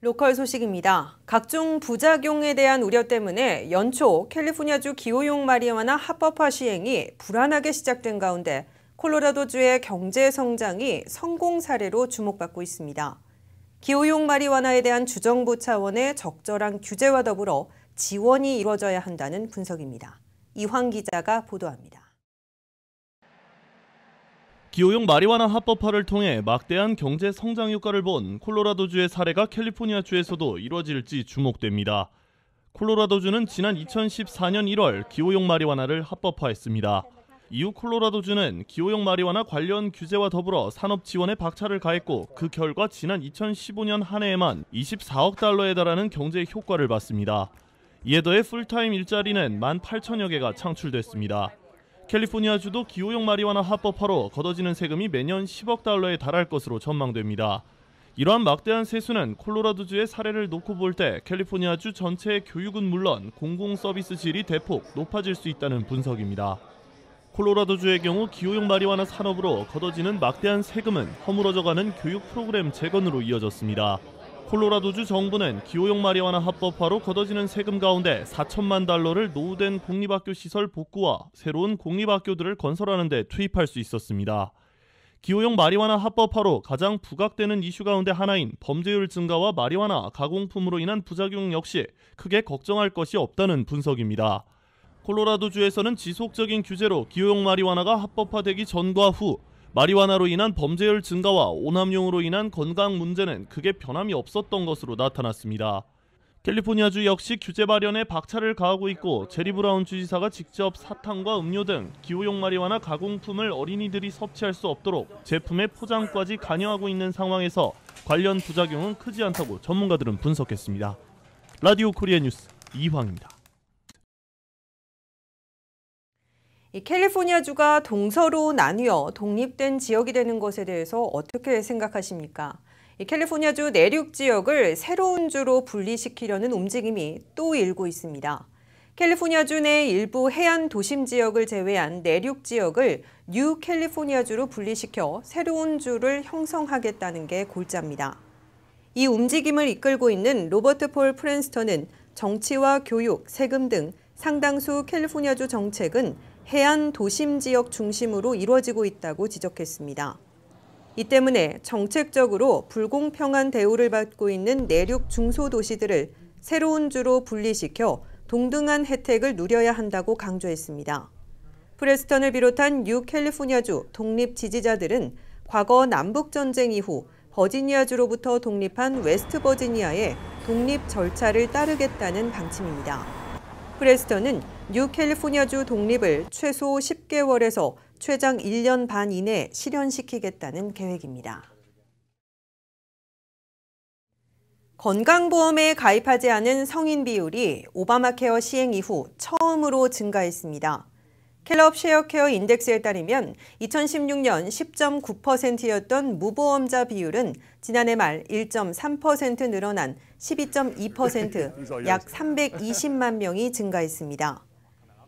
로컬 소식입니다. 각종 부작용에 대한 우려 때문에 연초 캘리포니아주 기호용 마리화나 합법화 시행이 불안하게 시작된 가운데 콜로라도주의 경제 성장이 성공 사례로 주목받고 있습니다. 기호용 마리화나에 대한 주정부 차원의 적절한 규제와 더불어 지원이 이루어져야 한다는 분석입니다. 이황 기자가 보도합니다. 기호용 마리와나 합법화를 통해 막대한 경제 성장 효과를 본 콜로라도주의 사례가 캘리포니아주에서도 이뤄질지 주목됩니다. 콜로라도주는 지난 2014년 1월 기호용 마리와나를 합법화했습니다. 이후 콜로라도주는 기호용 마리와나 관련 규제와 더불어 산업 지원에 박차를 가했고 그 결과 지난 2015년 한 해에만 24억 달러에 달하는 경제 효과를 봤습니다. 이에 더해 풀타임 일자리는 18,000여 개가 창출됐습니다. 캘리포니아주도 기호용 마리화나 합법화로 걷어지는 세금이 매년 10억 달러에 달할 것으로 전망됩니다. 이러한 막대한 세수는 콜로라도주의 사례를 놓고 볼 때 캘리포니아주 전체의 교육은 물론 공공 서비스 질이 대폭 높아질 수 있다는 분석입니다. 콜로라도주의 경우 기호용 마리화나 산업으로 걷어지는 막대한 세금은 허물어져가는 교육 프로그램 재건으로 이어졌습니다. 콜로라도주 정부는 기호용 마리화나 합법화로 걷어지는 세금 가운데 4천만 달러를 노후된 공립학교 시설 복구와 새로운 공립학교들을 건설하는 데 투입할 수 있었습니다. 기호용 마리화나 합법화로 가장 부각되는 이슈 가운데 하나인 범죄율 증가와 마리화나 가공품으로 인한 부작용 역시 크게 걱정할 것이 없다는 분석입니다. 콜로라도주에서는 지속적인 규제로 기호용 마리화나가 합법화되기 전과 후 마리와나로 인한 범죄율 증가와 오남용으로 인한 건강 문제는 크게 변함이 없었던 것으로 나타났습니다. 캘리포니아주 역시 규제 발현에 박차를 가하고 있고 제리 브라운 주지사가 직접 사탕과 음료 등 기호용 마리화나 가공품을 어린이들이 섭취할 수 없도록 제품의 포장까지 관여하고 있는 상황에서 관련 부작용은 크지 않다고 전문가들은 분석했습니다. 라디오 코리아 뉴스 이황입니다. 이 캘리포니아주가 동서로 나뉘어 독립된 지역이 되는 것에 대해서 어떻게 생각하십니까? 이 캘리포니아주 내륙 지역을 새로운 주로 분리시키려는 움직임이 또 일고 있습니다. 캘리포니아주 내 일부 해안 도심 지역을 제외한 내륙 지역을 뉴 캘리포니아주로 분리시켜 새로운 주를 형성하겠다는 게 골자입니다. 이 움직임을 이끌고 있는 로버트 폴 프랜스턴은 정치와 교육, 세금 등 상당수 캘리포니아주 정책은 해안 도심 지역 중심으로 이루어지고 있다고 지적했습니다. 이 때문에 정책적으로 불공평한 대우를 받고 있는 내륙 중소도시들을 새로운 주로 분리시켜 동등한 혜택을 누려야 한다고 강조했습니다. 프레스턴을 비롯한 뉴 캘리포니아주 독립 지지자들은 과거 남북전쟁 이후 버지니아주로부터 독립한 웨스트 버지니아의 독립 절차를 따르겠다는 방침입니다. 프레스턴은 뉴캘리포니아주 독립을 최소 10개월에서 최장 1년 반 이내 실현시키겠다는 계획입니다. 건강보험에 가입하지 않은 성인 비율이 오바마 케어 시행 이후 처음으로 증가했습니다. 캘럽 쉐어케어 인덱스에 따르면 2016년 10.9%였던 무보험자 비율은 지난해 말 1.3% 늘어난 12.2%약 320만 명이 증가했습니다.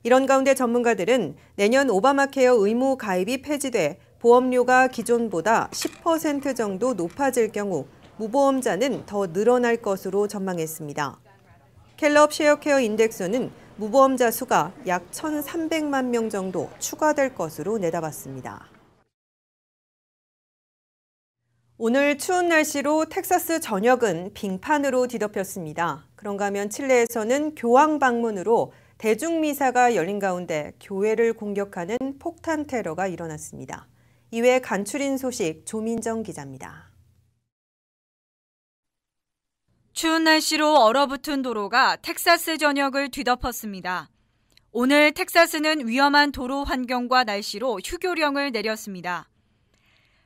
이런 가운데 전문가들은 내년 오바마 케어 의무 가입이 폐지돼 보험료가 기존보다 10% 정도 높아질 경우 무보험자는 더 늘어날 것으로 전망했습니다. 캘럽 쉐어케어 인덱스는 무보험자 수가 약 1,300만 명 정도 추가될 것으로 내다봤습니다. 오늘 추운 날씨로 텍사스 전역은 빙판으로 뒤덮였습니다. 그런가 하면 칠레에서는 교황 방문으로 대중미사가 열린 가운데 교회를 공격하는 폭탄 테러가 일어났습니다. 이외 간추린 소식 조민정 기자입니다. 추운 날씨로 얼어붙은 도로가 텍사스 전역을 뒤덮었습니다. 오늘 텍사스는 위험한 도로 환경과 날씨로 휴교령을 내렸습니다.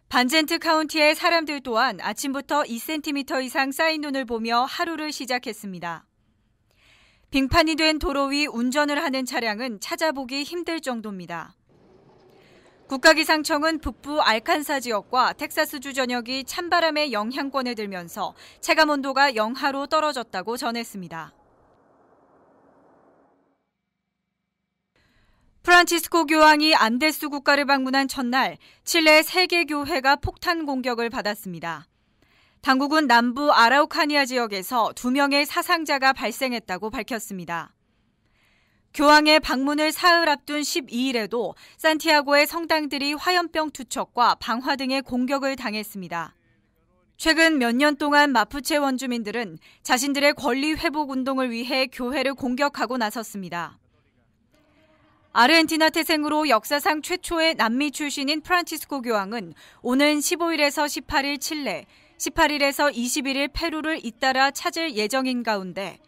반젠트 카운티의 사람들 또한 아침부터 2cm 이상 쌓인 눈을 보며 하루를 시작했습니다. 빙판이 된 도로 위 운전을 하는 차량은 찾아보기 힘들 정도입니다. 국가기상청은 북부 알칸사 지역과 텍사스주 전역이 찬바람의 영향권에 들면서 체감 온도가 영하로 떨어졌다고 전했습니다. 프란치스코 교황이 안데스 국가를 방문한 첫날 칠레 세계 교회가 폭탄 공격을 받았습니다. 당국은 남부 아라우카니아 지역에서 두 명의 사상자가 발생했다고 밝혔습니다. 교황의 방문을 사흘 앞둔 12일에도 산티아고의 성당들이 화염병 투척과 방화 등의 공격을 당했습니다. 최근 몇 년 동안 마푸체 원주민들은 자신들의 권리 회복 운동을 위해 교회를 공격하고 나섰습니다. 아르헨티나 태생으로 역사상 최초의 남미 출신인 프란치스코 교황은 오는 15일에서 18일 칠레, 18일에서 21일 페루를 잇따라 찾을 예정인 가운데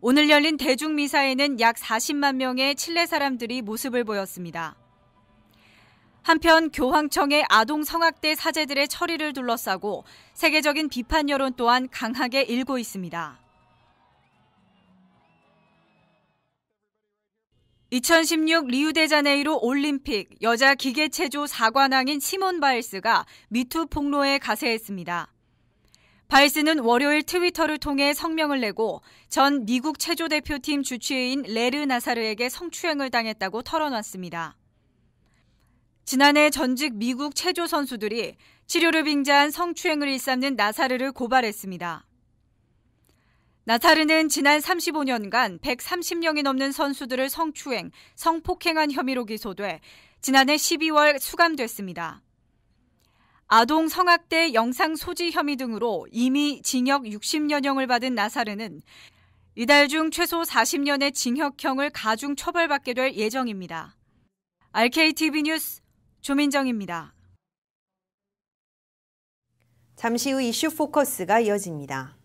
오늘 열린 대중미사에는 약 40만 명의 칠레 사람들이 모습을 보였습니다. 한편 교황청의 아동 성악대 사제들의 처리를 둘러싸고 세계적인 비판 여론 또한 강하게 일고 있습니다. 2016 리우데자네이루 올림픽 여자 기계체조 4관왕인 시몬 바일스가 미투 폭로에 가세했습니다. 바이스는 월요일 트위터를 통해 성명을 내고 전 미국 체조 대표팀 주최인 레르 나사르에게 성추행을 당했다고 털어놨습니다. 지난해 전직 미국 체조 선수들이 치료를 빙자한 성추행을 일삼는 나사르를 고발했습니다. 나사르는 지난 35년간 130명이 넘는 선수들을 성추행, 성폭행한 혐의로 기소돼 지난해 12월 수감됐습니다. 아동 성악대 영상 소지 혐의 등으로 이미 징역 60년형을 받은 나사르는 이달 중 최소 40년의 징역형을 가중 처벌받게 될 예정입니다. RKTV 뉴스 조민정입니다. 잠시 후 이슈 포커스가 이어집니다.